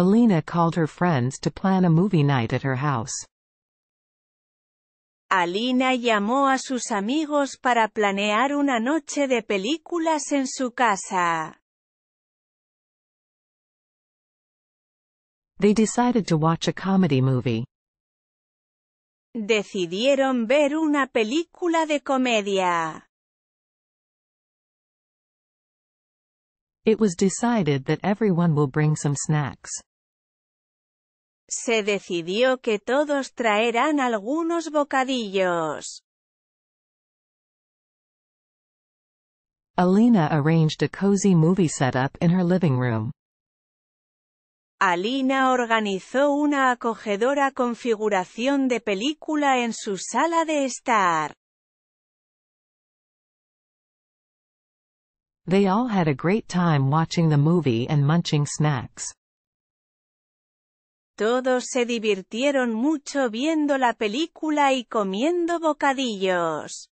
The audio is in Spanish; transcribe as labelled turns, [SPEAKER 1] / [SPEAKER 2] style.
[SPEAKER 1] Alina called her friends to plan a movie night at her house.
[SPEAKER 2] Alina llamó a sus amigos para planear una noche de películas en su casa.
[SPEAKER 1] They decided to watch a comedy movie.
[SPEAKER 2] Decidieron ver una película de comedia.
[SPEAKER 1] It was decided that everyone will bring some snacks.
[SPEAKER 2] Se decidió que todos traerán algunos bocadillos.
[SPEAKER 1] Alina arranged a cozy movie setup in her living room.
[SPEAKER 2] Alina organizó una acogedora configuración de película en su sala de estar.
[SPEAKER 1] They all had a great time watching the movie and munching snacks.
[SPEAKER 2] Todos se divirtieron mucho viendo la película y comiendo bocadillos.